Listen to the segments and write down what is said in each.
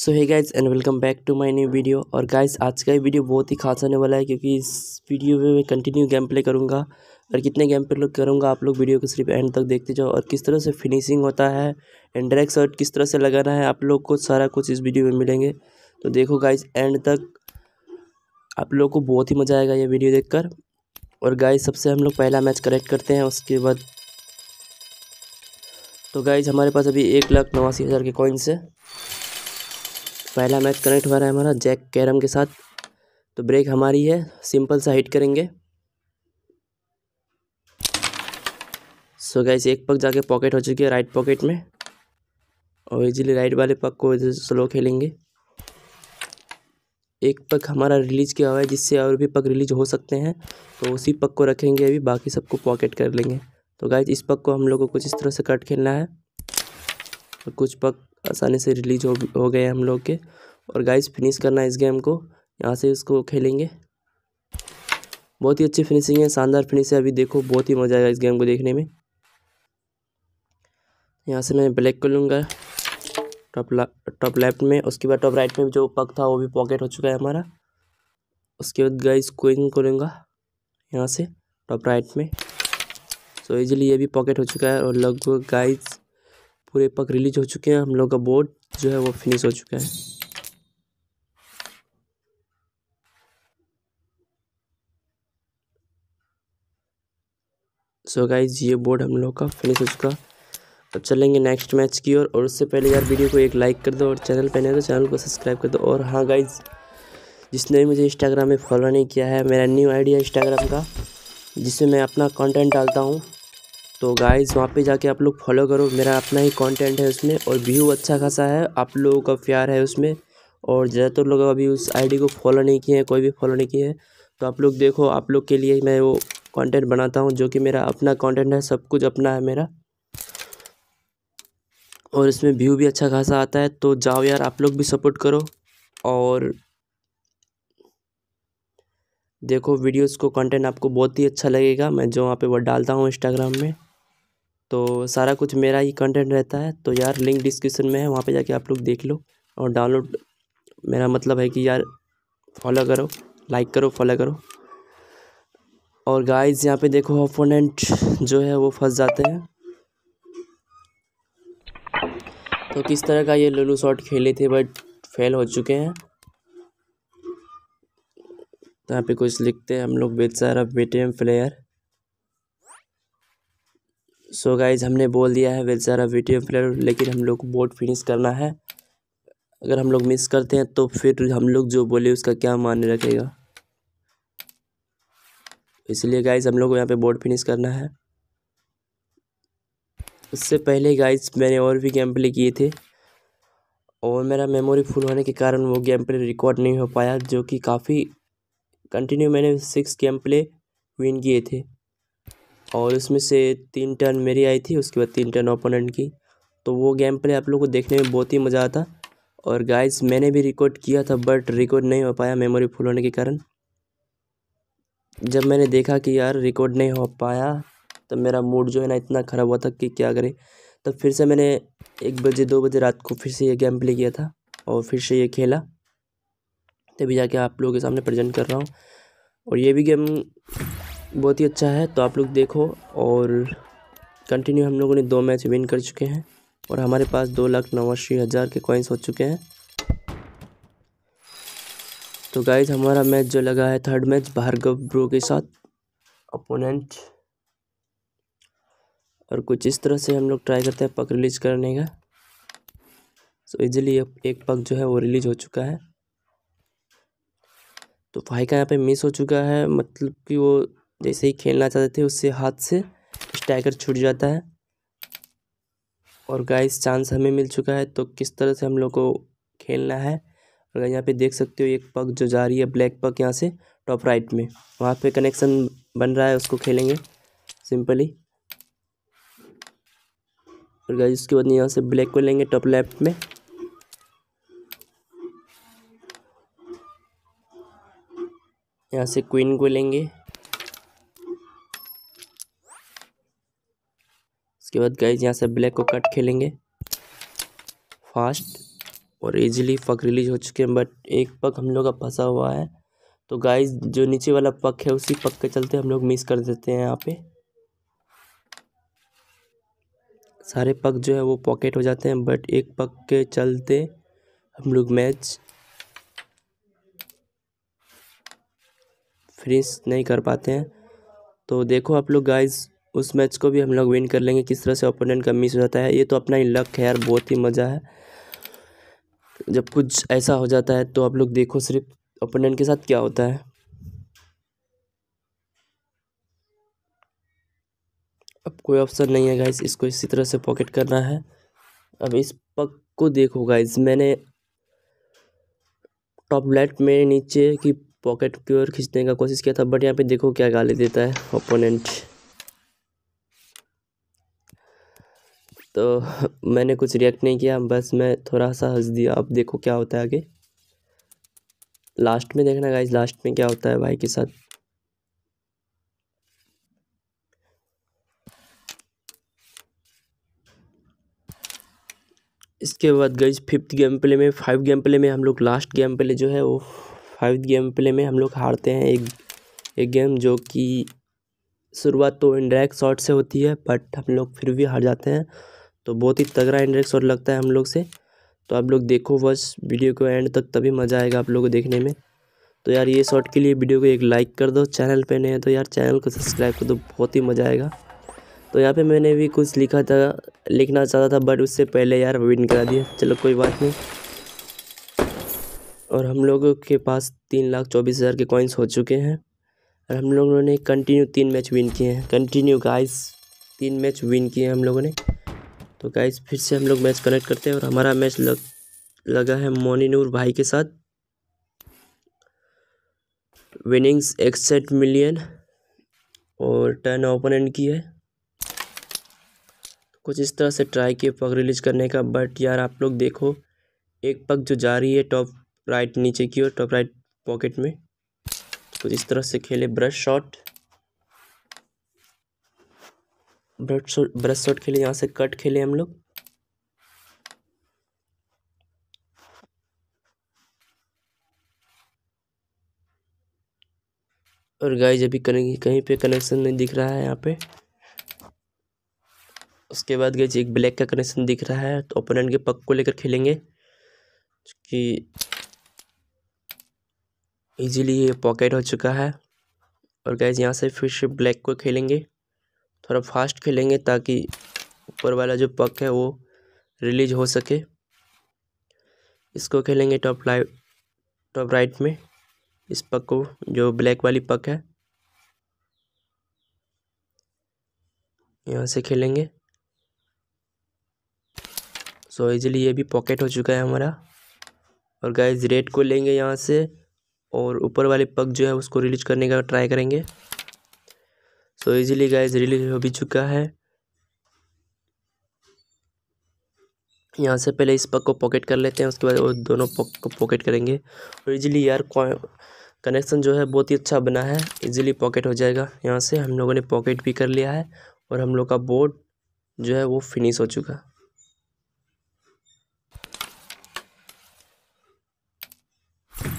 so hi guys and welcome back to my new video और guys आज का ये वीडियो बहुत ही खास होने वाला है क्योंकि इस वीडियो में मैं कंटिन्यू गेम प्ले करूँगा और कितने गेम प्ले लोग करूँगा आप लोग वीडियो को सिर्फ एंड तक देखते जाओ और किस तरह से फिनिशिंग होता है एंड ड्रैक्स और किस तरह से लगाना है आप लोग को सारा कुछ इस वीडियो में मिलेंगे तो देखो गाइज एंड तक आप लोग को बहुत ही मज़ा आएगा ये वीडियो देख और गाइज सबसे हम लोग पहला मैच करेक्ट करते हैं उसके बाद तो गाइज हमारे पास अभी एक लाख नवासी हज़ार के कॉइन्स है पहला मैच कनेक्ट हो रहा है हमारा जैक कैरम के साथ तो ब्रेक हमारी है सिंपल सा हिट करेंगे सो गैस एक पक जाके पॉकेट हो चुकी है राइट पॉकेट में और इजीली राइट वाले पक को इधर स्लो खेलेंगे एक पक हमारा रिलीज किया हुआ है जिससे और भी पक रिलीज हो सकते हैं तो उसी पक को रखेंगे अभी बाकी सबको पॉकेट कर लेंगे तो गैस इस पक को हम लोग को कुछ इस तरह से कट खेलना है और तो कुछ पक आसानी से रिलीज हो हो गए हम लोग के और गाइस फिनिश करना है इस गेम को यहाँ से इसको खेलेंगे बहुत ही अच्छी फिनिशिंग है शानदार फिनिश है अभी देखो बहुत ही मज़ा आएगा इस गेम को देखने में यहाँ से मैं ब्लैक कर लूँगा टॉप टॉप लेफ्ट में उसके बाद टॉप राइट में जो पक था वो भी पॉकेट हो चुका है हमारा उसके बाद गाइस क्वीन को लूँगा यहाँ से टॉप राइट में सो so, इजीली ये भी पॉकेट हो चुका है और लगभग गाइस पूरे पक रिलीज हो चुके हैं हम लोग का बोर्ड जो है वो फिनिश हो चुका है सो गाइज ये बोर्ड हम लोग का फिनिश हो चुका अब चलेंगे नेक्स्ट मैच की ओर और, उससे पहले यार वीडियो को एक लाइक कर दो और चैनल पर नहीं तो चैनल को सब्सक्राइब कर दो और हाँ गाइज जिसने भी मुझे इंस्टाग्राम में फॉलो नहीं किया है मेरा न्यू आइडिया इंस्टाग्राम का जिसमें मैं अपना कंटेंट डालता हूँ तो गाइज़ वहाँ पे जाके आप लोग फॉलो करो मेरा अपना ही कंटेंट है उसमें और व्यू अच्छा खासा है आप लोगों का प्यार है उसमें और ज़्यादातर लोग अभी उस आईडी को फॉलो नहीं किए हैं कोई भी फॉलो नहीं किए हैं तो आप लोग देखो आप लोग के लिए मैं वो कंटेंट बनाता हूँ जो कि मेरा अपना कंटेंट है सब कुछ अपना है मेरा और इसमें व्यू भी अच्छा खासा आता है तो जाओ यार आप लोग भी सपोर्ट करो और देखो वीडियोस को कंटेंट आपको बहुत ही अच्छा लगेगा मैं जो वहाँ पे वह डालता हूँ इंस्टाग्राम में तो सारा कुछ मेरा ही कंटेंट रहता है तो यार लिंक डिस्क्रिप्शन में है वहाँ पे जाके आप लोग देख लो और डाउनलोड मेरा मतलब है कि यार फॉलो करो लाइक करो फॉलो करो और गाइस यहाँ पे देखो ओपोनेंट जो है वो फंस जाते हैं तो किस तरह का ये लुलू शॉट खेले थे बट फेल हो चुके हैं तो यहाँ पे कुछ लिखते हैं हम लोग बेच सारा प्लेयर सो so गाइज हमने बोल दिया है वेल सारा वीडियो प्लेयर लेकिन हम लोग बोर्ड फिनिश करना है अगर हम लोग मिस करते हैं तो फिर हम लोग जो बोले उसका क्या मान्य रखेगा इसलिए गाइज हम लोग को यहाँ पे बोर्ड फिनिश करना है उससे पहले गाइज मैंने और भी गेम प्ले किए थे और मेरा मेमोरी फुल होने के कारण वो गेम प्ले रिकॉर्ड नहीं हो पाया जो कि काफ़ी कंटिन्यू मैंने सिक्स गेम प्ले विन किए थे और उसमें से तीन टर्न मेरी आई थी उसके बाद तीन टर्न ओपोनेंट की तो वो गेम प्ले आप लोग को देखने में बहुत ही मज़ा आता और गाइज मैंने भी रिकॉर्ड किया था बट रिकॉर्ड नहीं हो पाया मेमोरी फुल होने के कारण जब मैंने देखा कि यार रिकॉर्ड नहीं हो पाया तो मेरा मूड जो है ना इतना ख़राब हुआ था कि क्या करें तो फिर से मैंने एक बजे दो बजे रात को फिर से ये गेम प्ले किया था और फिर से ये खेला तभी जाके आप लोगों के सामने प्रेजेंट कर रहा हूँ और ये भी गेम बहुत ही अच्छा है तो आप लोग देखो और कंटिन्यू हम लोगों ने दो मैच विन कर चुके हैं और हमारे पास दो लाख नवासी हज़ार के कॉइन्स हो चुके हैं तो गाइज हमारा मैच जो लगा है थर्ड मैच भार्गव ब्रो के साथ अपोनेंट और कुछ इस तरह से हम लोग ट्राई करते हैं पक रिलीज करने का सो इजीली इजीली एक पक जो है वो रिलीज हो चुका है तो भाई का यहाँ पे मिस हो चुका है मतलब कि वो जैसे ही खेलना चाहते थे उससे हाथ से स्टैकर छूट जाता है और गाइस चांस हमें मिल चुका है तो किस तरह से हम लोग को खेलना है अगर यहाँ पे देख सकते हो एक पग जो जा रही है ब्लैक पग यहाँ से टॉप राइट में वहाँ पे कनेक्शन बन रहा है उसको खेलेंगे सिंपली और गाइस उसके बाद यहाँ से ब्लैक को लेंगे टॉप लेफ्ट में यहाँ से क्वीन को लेंगे उसके बाद गाइस यहाँ से ब्लैक को कट खेलेंगे फास्ट और ईज़िली पक रिलीज हो चुके हैं बट एक पक हम लोग का फंसा हुआ है तो गाइस जो नीचे वाला पक है उसी पक के चलते हम लोग मिस कर देते हैं यहाँ पे सारे पक जो है वो पॉकेट हो जाते हैं बट एक पक के चलते हम लोग मैच फिनिश नहीं कर पाते हैं तो देखो आप लोग गाइस उस मैच को भी हम लोग विन कर लेंगे किस तरह से ओपोनेंट का मिस हो जाता है ये तो अपना ही लक है यार बहुत ही मज़ा है जब कुछ ऐसा हो जाता है तो आप लोग देखो सिर्फ ओपोनेंट के साथ क्या होता है अब कोई ऑप्शन नहीं है गाइज इसको इसी तरह से पॉकेट करना है अब इस पग को देखो गाइज मैंने टॉप लेफ्ट में नीचे की पॉकेट की ओर खींचने का कोशिश किया था बट यहाँ पे देखो क्या गाली देता है ओपोनेंट तो मैंने कुछ रिएक्ट नहीं किया बस मैं थोड़ा सा हंस दिया अब देखो क्या होता है आगे लास्ट में देखना गाइज लास्ट में क्या होता है भाई के साथ इसके बाद गाइज फिफ्थ गेम प्ले में फाइव गेम प्ले में हम लोग लास्ट गेम प्ले जो है वो फाइव गेम प्ले में हम लोग हारते हैं एक एक गेम जो कि शुरुआत तो इनडायरेक्ट शॉट से होती है बट हम लोग फिर भी हार जाते हैं तो बहुत ही तगड़ा इंडेक्स और लगता है हम लोग से तो आप लोग देखो बस वीडियो को एंड तक तभी मज़ा आएगा आप लोग को देखने में तो यार ये शॉर्ट के लिए वीडियो को एक लाइक कर दो चैनल पे नहीं है तो यार चैनल को सब्सक्राइब कर दो बहुत ही मज़ा आएगा तो यहाँ पे मैंने भी कुछ लिखा था लिखना चाहता था बट उससे पहले यार विन करा दिया चलो कोई बात नहीं और हम लोगों के पास तीन लाख चौबीस हज़ार के कॉइन्स हो चुके हैं और हम लोगों ने कंटिन्यू तीन मैच विन किए हैं कंटिन्यू गाइस तीन मैच विन किए हैं हम लोगों ने तो गाइस फिर से हम लोग मैच कनेक्ट करते हैं और हमारा मैच लग लगा है मोनिनूर भाई के साथ विनिंग्स एकसठ मिलियन और टर्न ओपन एंड की है तो कुछ इस तरह से ट्राई किए पग रिलीज करने का बट यार आप लोग देखो एक पग जो जा रही है टॉप राइट नीचे की और टॉप राइट पॉकेट में कुछ इस तरह से खेले brush shot brush shot brush shot खेले यहाँ से कट खेले हम लोग और गाइज अभी करेंगे कहीं पे कनेक्शन नहीं दिख रहा है यहाँ पे उसके बाद गए एक ब्लैक का कनेक्शन दिख रहा है तो ओपोनेंट के पक को लेकर खेलेंगे कि इजीली ये पॉकेट हो चुका है और गाइज यहाँ से फिर से ब्लैक को खेलेंगे थोड़ा फास्ट खेलेंगे ताकि ऊपर वाला जो पक है वो रिलीज हो सके इसको खेलेंगे टॉप लाइव टॉप राइट में इस पक को जो ब्लैक वाली पक है यहाँ से खेलेंगे सो so, इजीली ये भी पॉकेट हो चुका है हमारा और गाइज रेड को लेंगे यहाँ से और ऊपर वाले पग जो है उसको रिलीज करने का ट्राई करेंगे सो इजीली गाइस रिलीज हो भी चुका है यहाँ से पहले इस पक को पॉकेट कर लेते हैं उसके बाद वो दोनों पक को पॉकेट करेंगे और इजीली यार कनेक्शन जो है बहुत ही अच्छा बना है इजीली पॉकेट हो जाएगा यहाँ से हम लोगों ने पॉकेट भी कर लिया है और हम लोग का बोर्ड जो है वो फिनिश हो चुका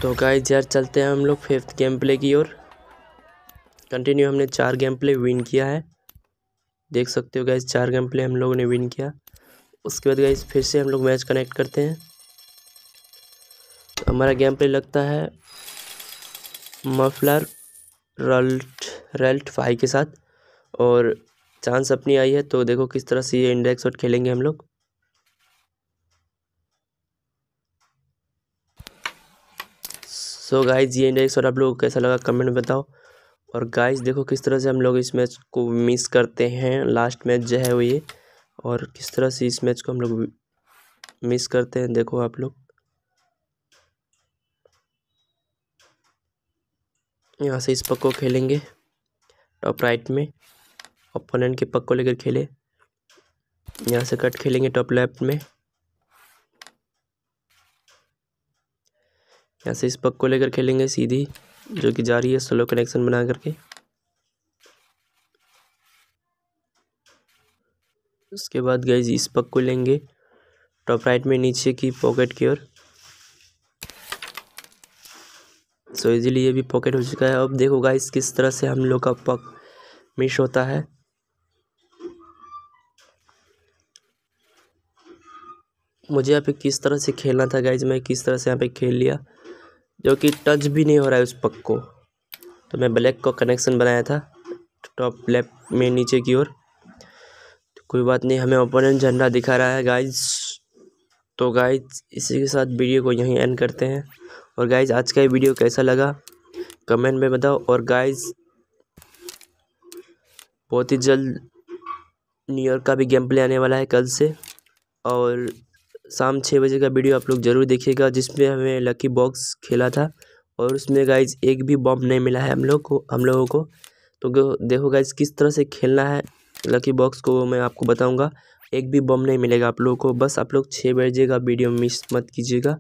तो गाइज यार चलते हैं हम लोग फिफ्थ गेम प्ले की ओर कंटिन्यू हमने चार गेम प्ले विन किया है देख सकते हो गाइज चार गेम प्ले हम लोगों ने विन किया उसके बाद गाइज फिर से हम लोग मैच कनेक्ट करते हैं तो हमारा गेम प्ले लगता है मफलर रल्ट रेल्ट फाइव के साथ और चांस अपनी आई है तो देखो किस तरह से ये इंडेक्स शॉट खेलेंगे हम लोग सो so गाइज ये इंडेक्स शॉट आप लोगों को कैसा लगा कमेंट में बताओ और गाइस देखो किस तरह से हम लोग इस मैच को मिस करते हैं लास्ट मैच जो है वो ये और किस तरह से इस मैच को हम लोग मिस करते हैं देखो आप लोग यहाँ से इस पक को खेलेंगे टॉप राइट में ओपोनेंट के पक को लेकर खेले यहाँ से कट खेलेंगे टॉप लेफ्ट में यहाँ से इस पक को लेकर खेलेंगे सीधी जो कि जा रही है स्लो कनेक्शन बना करके उसके बाद गाइज इस पग को लेंगे टॉप राइट में नीचे की पॉकेट की ओर सो इजीली ये भी पॉकेट हो चुका है अब देखो गाइज किस तरह से हम लोग का पग मिश होता है मुझे यहाँ पे किस तरह से खेलना था गाइज मैं किस तरह से यहाँ पे खेल लिया जो कि टच भी नहीं हो रहा है उस पक को तो मैं ब्लैक को कनेक्शन बनाया था टॉप लेफ्ट में नीचे की ओर तो कोई बात नहीं हमें ओपोनेंट झंडा दिखा रहा है गाइज तो गाइज इसी के साथ वीडियो को यहीं एंड करते हैं और गाइज आज का ये वीडियो कैसा लगा कमेंट में बताओ और गाइज बहुत ही जल्द न्यूयॉर्क का भी गेम प्ले आने वाला है कल से और शाम छः बजे का वीडियो आप लोग ज़रूर देखिएगा जिसमें हमें लकी बॉक्स खेला था और उसमें गाइज एक भी बॉम्ब नहीं मिला है हम लोग को हम लोगों को तो देखो गाइज किस तरह से खेलना है लकी बॉक्स को मैं आपको बताऊंगा एक भी बम नहीं मिलेगा आप लोगों को बस आप लोग छः बजे का वीडियो मिस मत कीजिएगा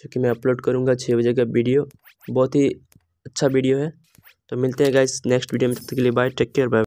क्योंकि मैं अपलोड करूँगा छः बजे का वीडियो बहुत ही अच्छा वीडियो है तो मिलते हैं गाइज नेक्स्ट वीडियो में तब तक के लिए बाय टेक केयर बाय